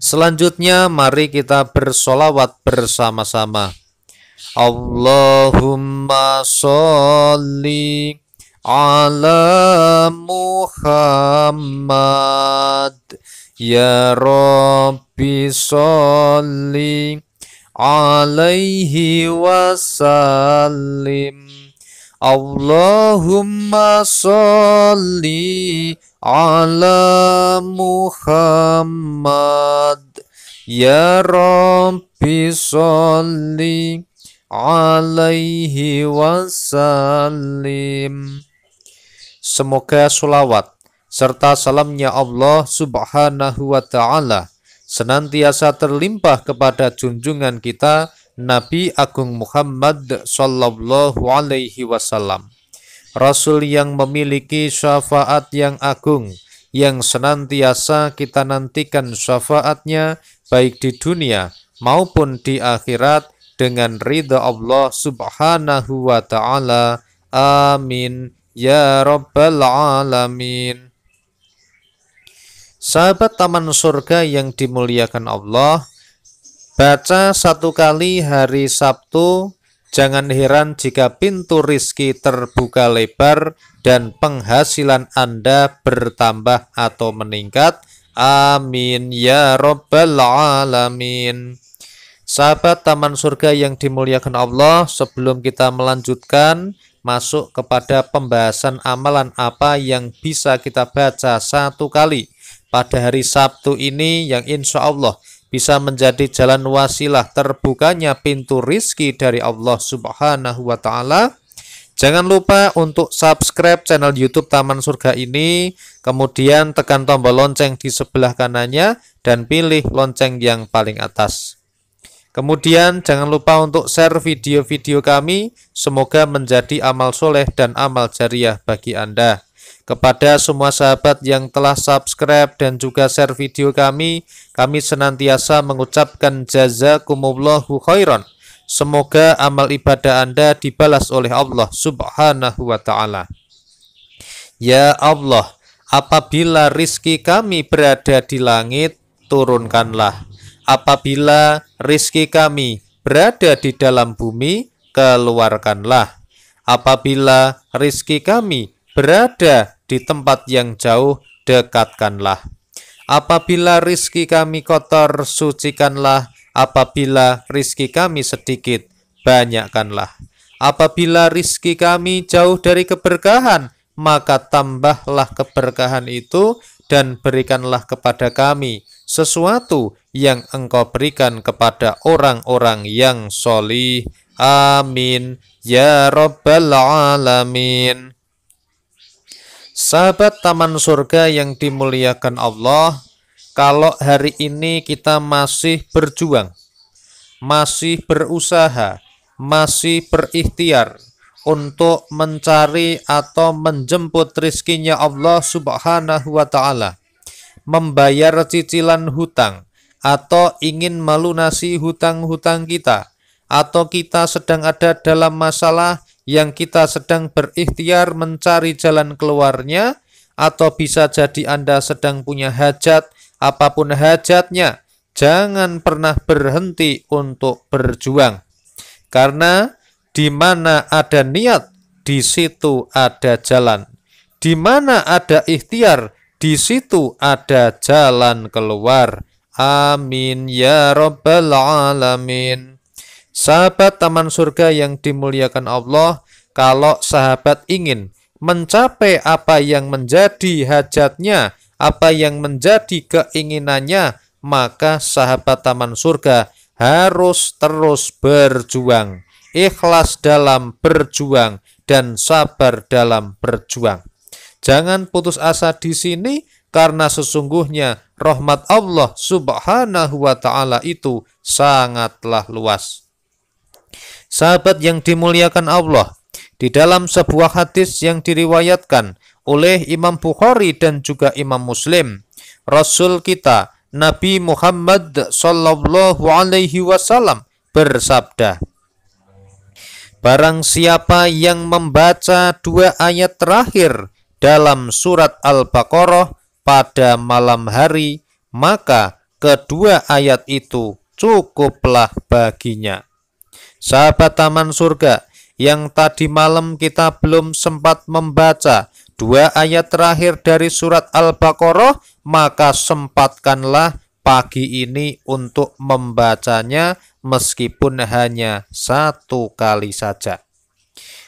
Selanjutnya mari kita bersolawat bersama-sama. Allahumma sholli ala Muhammad ya Rabbi sholli alaihi wasallim Allahumma salli ala Muhammad Ya Rabbi salli alaihi wasallim Semoga sulawat serta salamnya Allah subhanahu wa ta'ala senantiasa terlimpah kepada junjungan kita Nabi Agung Muhammad Sallallahu Alaihi Wasallam. Rasul yang memiliki syafaat yang agung, yang senantiasa kita nantikan syafaatnya baik di dunia maupun di akhirat dengan ridha Allah subhanahu wa ta'ala. Amin. Ya Rabbal Alamin. Sahabat Taman Surga yang dimuliakan Allah, Baca satu kali hari Sabtu, jangan heran jika pintu rizki terbuka lebar dan penghasilan Anda bertambah atau meningkat. Amin ya Rabbal 'Alamin. Sahabat Taman Surga yang dimuliakan Allah, sebelum kita melanjutkan masuk kepada pembahasan amalan apa yang bisa kita baca satu kali pada hari Sabtu ini yang insya Allah bisa menjadi jalan wasilah terbukanya pintu rizki dari Allah Subhanahu wa Ta'ala. Jangan lupa untuk subscribe channel YouTube Taman Surga ini, kemudian tekan tombol lonceng di sebelah kanannya dan pilih lonceng yang paling atas. Kemudian jangan lupa untuk share video-video kami, semoga menjadi amal soleh dan amal jariah bagi Anda. Kepada semua sahabat yang telah subscribe dan juga share video kami, kami senantiasa mengucapkan jazakumullahu khairan. Semoga amal ibadah Anda dibalas oleh Allah Subhanahu wa taala. Ya Allah, apabila rizki kami berada di langit, turunkanlah. Apabila rizki kami berada di dalam bumi, keluarkanlah. Apabila rizki kami berada di tempat yang jauh, dekatkanlah. Apabila rizki kami kotor, sucikanlah. Apabila rizki kami sedikit, banyakkanlah. Apabila rizki kami jauh dari keberkahan, maka tambahlah keberkahan itu dan berikanlah kepada kami sesuatu yang engkau berikan kepada orang-orang yang solih. Amin. Ya Rabbal Alamin. Sahabat Taman Surga yang dimuliakan Allah, kalau hari ini kita masih berjuang, masih berusaha, masih berikhtiar untuk mencari atau menjemput rizkinya Allah Subhanahu wa Ta'ala, membayar cicilan hutang, atau ingin melunasi hutang-hutang kita, atau kita sedang ada dalam masalah yang kita sedang berikhtiar mencari jalan keluarnya atau bisa jadi Anda sedang punya hajat, apapun hajatnya, jangan pernah berhenti untuk berjuang. Karena di mana ada niat, di situ ada jalan. Di mana ada ikhtiar, di situ ada jalan keluar. Amin ya rabbal alamin. Sahabat taman surga yang dimuliakan Allah, kalau sahabat ingin mencapai apa yang menjadi hajatnya, apa yang menjadi keinginannya, maka sahabat taman surga harus terus berjuang, ikhlas dalam berjuang, dan sabar dalam berjuang. Jangan putus asa di sini, karena sesungguhnya rahmat Allah Subhanahu wa Ta'ala itu sangatlah luas. Sahabat yang dimuliakan Allah, di dalam sebuah hadis yang diriwayatkan oleh Imam Bukhari dan juga Imam Muslim, Rasul kita Nabi Muhammad Sallallahu Alaihi Wasallam bersabda, Barang siapa yang membaca dua ayat terakhir dalam surat Al-Baqarah pada malam hari, maka kedua ayat itu cukuplah baginya. Sahabat Taman Surga, yang tadi malam kita belum sempat membaca dua ayat terakhir dari surat Al-Baqarah, maka sempatkanlah pagi ini untuk membacanya meskipun hanya satu kali saja.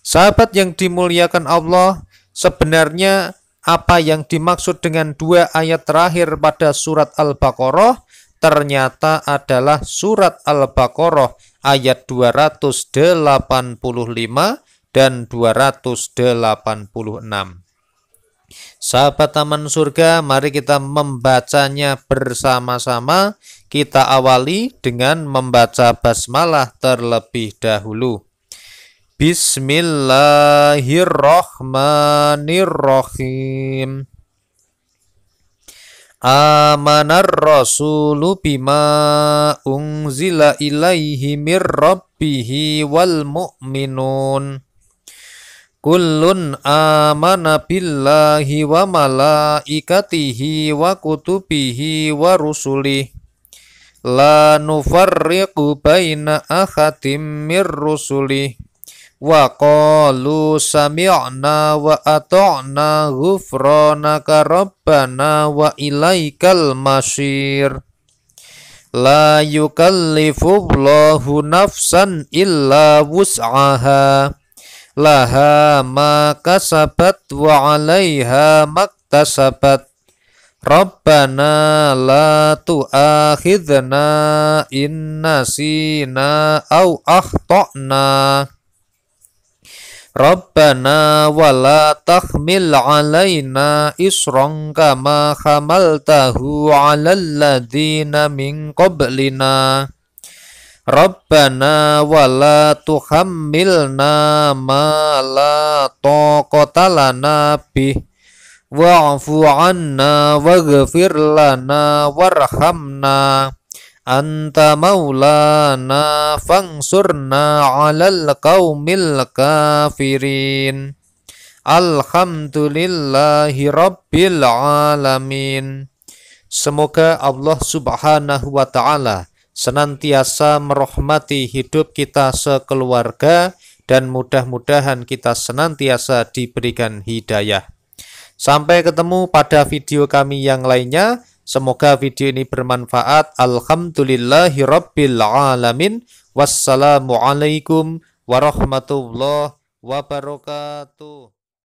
Sahabat yang dimuliakan Allah, sebenarnya apa yang dimaksud dengan dua ayat terakhir pada surat Al-Baqarah ternyata adalah surat Al-Baqarah ayat 285 dan 286. Sahabat Taman Surga, mari kita membacanya bersama-sama. Kita awali dengan membaca basmalah terlebih dahulu. Bismillahirrahmanirrahim. Amanar rasulu bima unzila ilaihi mir rabbihi wal mu'minun Kullun amana billahi wa malaikatihi wa kutubihi wa rusulih La nufarriqu baina ahadim mir rusulih wa qalu sami'na wa ato'na ghufranaka rabbana wa ilaikal masir la yukallifullahu nafsan illa wus'aha laha ma kasabat wa 'alaiha maktasabat Rabbana la tu'akhidna in nasina aw akhtana Rabbana wala la tahmil alaina isran kama hamaltahu alal ladina min qablina Rabbana wa la tuhammilna ma la taqata lana bih wa'fu anna waghfir lana warhamna Anta maulana fangsurna alal qawmil kafirin Alhamdulillahi rabbil alamin Semoga Allah subhanahu wa ta'ala senantiasa merahmati hidup kita sekeluarga dan mudah-mudahan kita senantiasa diberikan hidayah. Sampai ketemu pada video kami yang lainnya. Semoga video ini bermanfaat. Alhamdulillahirrabbilalamin. Alamin. Wassalamualaikum warahmatullahi wabarakatuh.